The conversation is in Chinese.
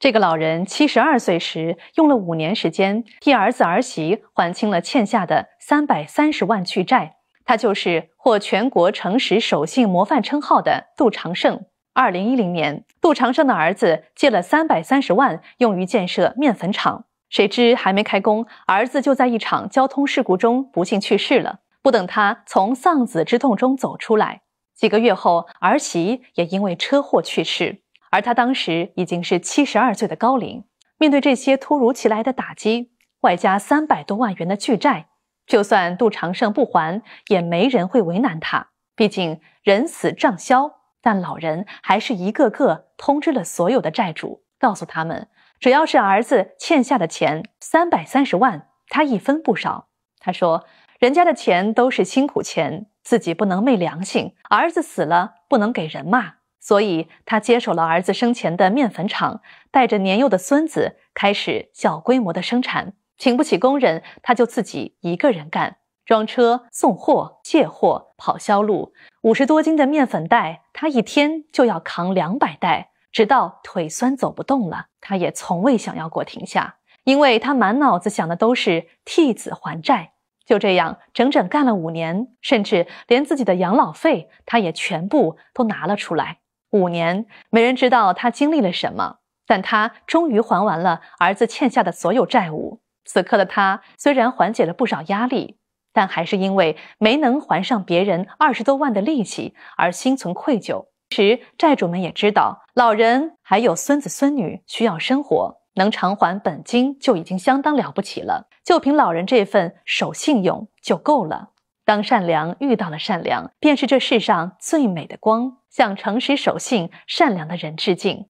这个老人七十二岁时，用了五年时间替儿子儿媳还清了欠下的三百三十万巨债。他就是获全国诚实守信模范称号的杜长胜。二零一零年，杜长胜的儿子借了三百三十万用于建设面粉厂，谁知还没开工，儿子就在一场交通事故中不幸去世了。不等他从丧子之痛中走出来，几个月后，儿媳也因为车祸去世。而他当时已经是七十二岁的高龄，面对这些突如其来的打击，外加三百多万元的巨债，就算杜长胜不还，也没人会为难他。毕竟人死账消，但老人还是一个个通知了所有的债主，告诉他们，只要是儿子欠下的钱，三百三十万，他一分不少。他说：“人家的钱都是辛苦钱，自己不能昧良心，儿子死了不能给人骂。”所以，他接手了儿子生前的面粉厂，带着年幼的孙子开始小规模的生产。请不起工人，他就自己一个人干，装车、送货、卸货、跑销路。五十多斤的面粉袋，他一天就要扛两百袋，直到腿酸走不动了，他也从未想要过停下，因为他满脑子想的都是替子还债。就这样，整整干了五年，甚至连自己的养老费，他也全部都拿了出来。五年，没人知道他经历了什么，但他终于还完了儿子欠下的所有债务。此刻的他虽然缓解了不少压力，但还是因为没能还上别人二十多万的利息而心存愧疚。其实债主们也知道，老人还有孙子孙女需要生活，能偿还本金就已经相当了不起了，就凭老人这份守信用就够了。当善良遇到了善良，便是这世上最美的光。向诚实守信、善良的人致敬。